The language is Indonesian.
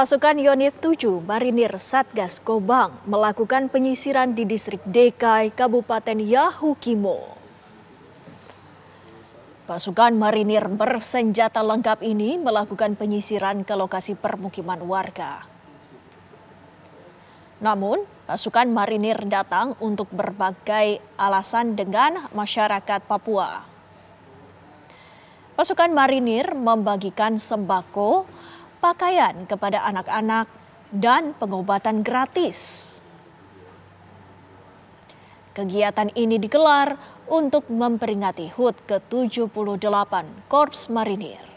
Pasukan Yonif 7 Marinir Satgas Kobang melakukan penyisiran di distrik Dekai, Kabupaten Yahukimo. Pasukan marinir bersenjata lengkap ini melakukan penyisiran ke lokasi permukiman warga. Namun, pasukan marinir datang untuk berbagai alasan dengan masyarakat Papua. Pasukan marinir membagikan sembako, pakaian kepada anak-anak, dan pengobatan gratis. Kegiatan ini digelar untuk memperingati HUT ke-78 Korps Marinir.